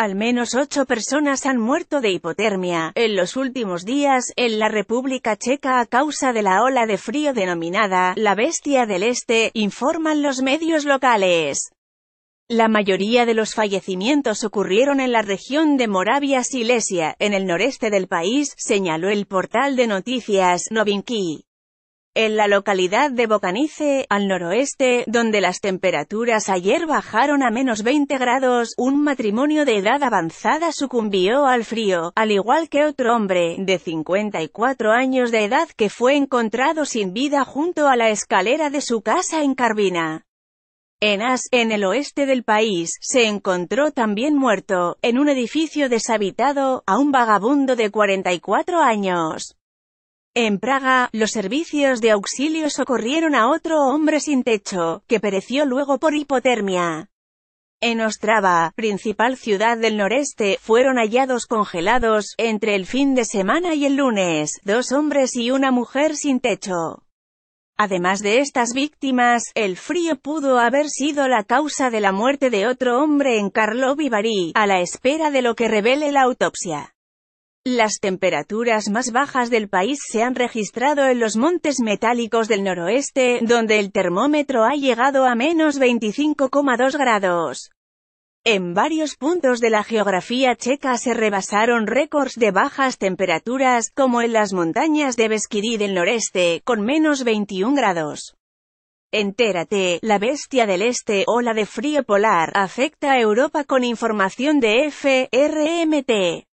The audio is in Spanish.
Al menos ocho personas han muerto de hipotermia, en los últimos días, en la República Checa a causa de la ola de frío denominada, la bestia del este, informan los medios locales. La mayoría de los fallecimientos ocurrieron en la región de Moravia-Silesia, en el noreste del país, señaló el portal de noticias, Novinky en la localidad de Bocanice, al noroeste, donde las temperaturas ayer bajaron a menos 20 grados, un matrimonio de edad avanzada sucumbió al frío, al igual que otro hombre, de 54 años de edad que fue encontrado sin vida junto a la escalera de su casa en Carbina. En As, en el oeste del país, se encontró también muerto, en un edificio deshabitado, a un vagabundo de 44 años. En Praga, los servicios de auxilio socorrieron a otro hombre sin techo, que pereció luego por hipotermia. En Ostrava, principal ciudad del noreste, fueron hallados congelados, entre el fin de semana y el lunes, dos hombres y una mujer sin techo. Además de estas víctimas, el frío pudo haber sido la causa de la muerte de otro hombre en Karlovy Vary, a la espera de lo que revele la autopsia. Las temperaturas más bajas del país se han registrado en los montes metálicos del noroeste, donde el termómetro ha llegado a menos 25,2 grados. En varios puntos de la geografía checa se rebasaron récords de bajas temperaturas, como en las montañas de Beskidí del noreste, con menos 21 grados. Entérate, la bestia del este o la de frío polar afecta a Europa con información de FRMT.